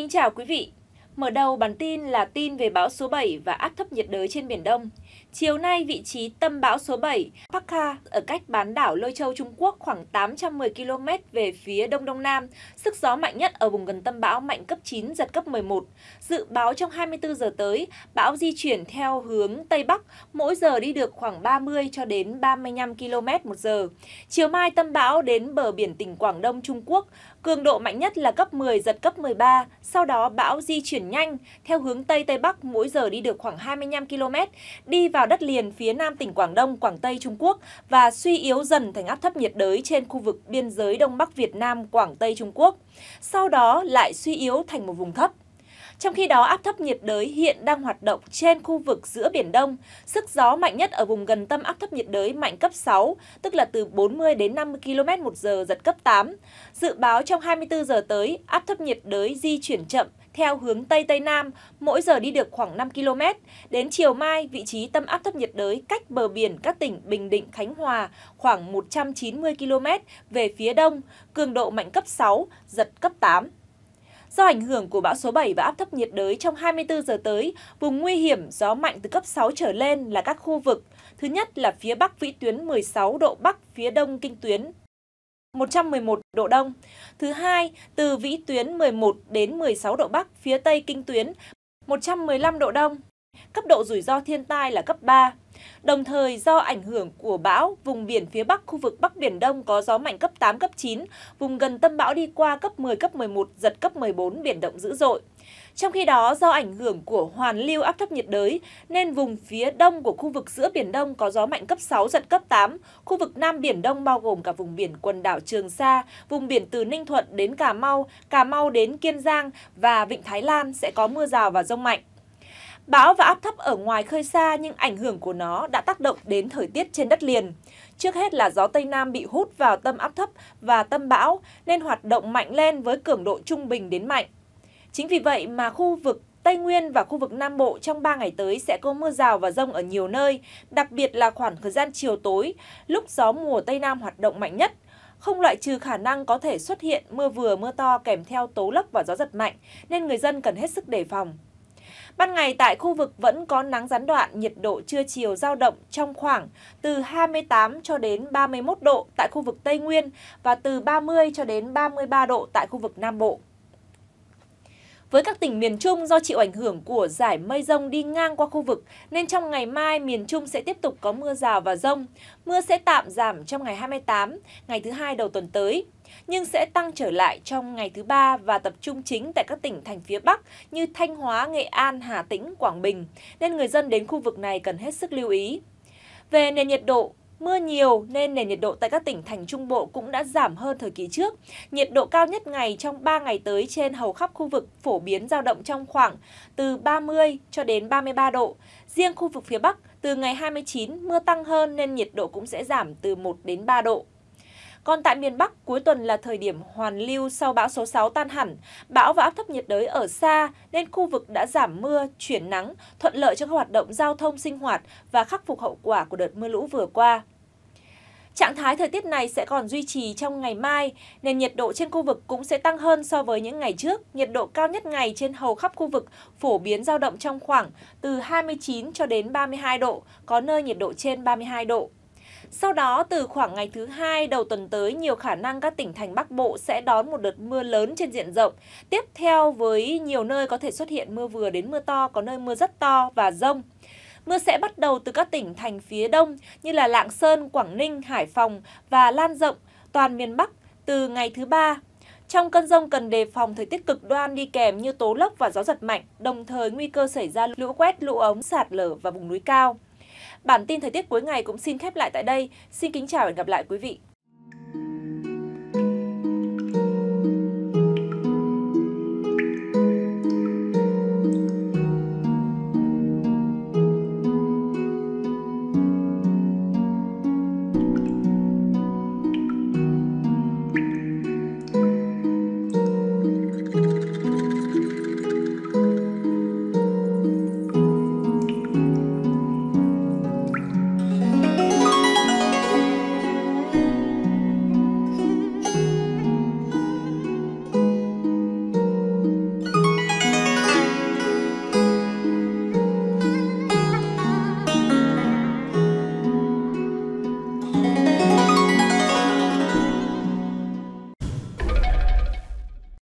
Kính chào quý vị. Mở đầu bản tin là tin về bão số 7 và áp thấp nhiệt đới trên Biển Đông. Chiều nay, vị trí tâm bão số 7, Pakha, ở cách bán đảo Lôi Châu Trung Quốc khoảng 810 km về phía Đông Đông Nam. Sức gió mạnh nhất ở vùng gần tâm bão mạnh cấp 9, giật cấp 11. Dự báo trong 24 giờ tới, bão di chuyển theo hướng Tây Bắc, mỗi giờ đi được khoảng 30 cho đến 35 km một giờ. Chiều mai, tâm bão đến bờ biển tỉnh Quảng Đông Trung Quốc, Cường độ mạnh nhất là cấp 10, giật cấp 13, sau đó bão di chuyển nhanh, theo hướng Tây Tây Bắc mỗi giờ đi được khoảng 25 km, đi vào đất liền phía nam tỉnh Quảng Đông, Quảng Tây Trung Quốc và suy yếu dần thành áp thấp nhiệt đới trên khu vực biên giới Đông Bắc Việt Nam, Quảng Tây Trung Quốc. Sau đó lại suy yếu thành một vùng thấp. Trong khi đó, áp thấp nhiệt đới hiện đang hoạt động trên khu vực giữa Biển Đông. Sức gió mạnh nhất ở vùng gần tâm áp thấp nhiệt đới mạnh cấp 6, tức là từ 40 đến 50 km một giờ, giật cấp 8. Dự báo trong 24 giờ tới, áp thấp nhiệt đới di chuyển chậm theo hướng Tây Tây Nam, mỗi giờ đi được khoảng 5 km. Đến chiều mai, vị trí tâm áp thấp nhiệt đới cách bờ biển các tỉnh Bình Định, Khánh Hòa khoảng 190 km về phía đông, cường độ mạnh cấp 6, giật cấp 8. Do ảnh hưởng của bão số 7 và áp thấp nhiệt đới trong 24 giờ tới, vùng nguy hiểm gió mạnh từ cấp 6 trở lên là các khu vực. Thứ nhất là phía Bắc vĩ tuyến 16 độ Bắc, phía Đông kinh tuyến 111 độ Đông. Thứ hai, từ vĩ tuyến 11 đến 16 độ Bắc, phía Tây kinh tuyến 115 độ Đông. Cấp độ rủi ro thiên tai là cấp 3. Đồng thời do ảnh hưởng của bão, vùng biển phía Bắc khu vực Bắc Biển Đông có gió mạnh cấp 8, cấp 9, vùng gần tâm bão đi qua cấp 10, cấp 11, giật cấp 14, biển động dữ dội. Trong khi đó, do ảnh hưởng của hoàn lưu áp thấp nhiệt đới, nên vùng phía đông của khu vực giữa Biển Đông có gió mạnh cấp 6, giật cấp 8. Khu vực Nam Biển Đông bao gồm cả vùng biển quần đảo Trường Sa, vùng biển từ Ninh Thuận đến Cà Mau, Cà Mau đến Kiên Giang và Vịnh Thái Lan sẽ có mưa rào và rông mạnh. Bão và áp thấp ở ngoài khơi xa nhưng ảnh hưởng của nó đã tác động đến thời tiết trên đất liền. Trước hết là gió Tây Nam bị hút vào tâm áp thấp và tâm bão nên hoạt động mạnh lên với cường độ trung bình đến mạnh. Chính vì vậy mà khu vực Tây Nguyên và khu vực Nam Bộ trong 3 ngày tới sẽ có mưa rào và rông ở nhiều nơi, đặc biệt là khoảng thời gian chiều tối, lúc gió mùa Tây Nam hoạt động mạnh nhất. Không loại trừ khả năng có thể xuất hiện mưa vừa mưa to kèm theo tố lốc và gió giật mạnh, nên người dân cần hết sức đề phòng. Ban ngày tại khu vực vẫn có nắng gián đoạn, nhiệt độ trưa chiều giao động trong khoảng từ 28 cho đến 31 độ tại khu vực Tây Nguyên và từ 30 cho đến 33 độ tại khu vực Nam Bộ. Với các tỉnh miền Trung do chịu ảnh hưởng của giải mây rông đi ngang qua khu vực nên trong ngày mai miền Trung sẽ tiếp tục có mưa rào và rông. Mưa sẽ tạm giảm trong ngày 28, ngày thứ hai đầu tuần tới nhưng sẽ tăng trở lại trong ngày thứ ba và tập trung chính tại các tỉnh thành phía Bắc như Thanh Hóa, Nghệ An, Hà Tĩnh, Quảng Bình, nên người dân đến khu vực này cần hết sức lưu ý. Về nền nhiệt độ, Mưa nhiều nên nền nhiệt độ tại các tỉnh thành Trung Bộ cũng đã giảm hơn thời kỳ trước. Nhiệt độ cao nhất ngày trong 3 ngày tới trên hầu khắp khu vực phổ biến dao động trong khoảng từ 30 cho đến 33 độ. Riêng khu vực phía Bắc, từ ngày 29 mưa tăng hơn nên nhiệt độ cũng sẽ giảm từ 1 đến 3 độ. Còn tại miền Bắc, cuối tuần là thời điểm hoàn lưu sau bão số 6 tan hẳn. Bão và áp thấp nhiệt đới ở xa nên khu vực đã giảm mưa, chuyển nắng, thuận lợi cho các hoạt động giao thông sinh hoạt và khắc phục hậu quả của đợt mưa lũ vừa qua. Trạng thái thời tiết này sẽ còn duy trì trong ngày mai, nên nhiệt độ trên khu vực cũng sẽ tăng hơn so với những ngày trước. Nhiệt độ cao nhất ngày trên hầu khắp khu vực phổ biến dao động trong khoảng từ 29 cho đến 32 độ, có nơi nhiệt độ trên 32 độ. Sau đó, từ khoảng ngày thứ hai đầu tuần tới, nhiều khả năng các tỉnh thành Bắc Bộ sẽ đón một đợt mưa lớn trên diện rộng. Tiếp theo với nhiều nơi có thể xuất hiện mưa vừa đến mưa to, có nơi mưa rất to và rông. Mưa sẽ bắt đầu từ các tỉnh thành phía đông như là Lạng Sơn, Quảng Ninh, Hải Phòng và lan rộng toàn miền Bắc từ ngày thứ ba. Trong cơn rông cần đề phòng thời tiết cực đoan đi kèm như tố lốc và gió giật mạnh, đồng thời nguy cơ xảy ra lũ quét, lũ ống, sạt lở và vùng núi cao. Bản tin thời tiết cuối ngày cũng xin khép lại tại đây. Xin kính chào và hẹn gặp lại quý vị.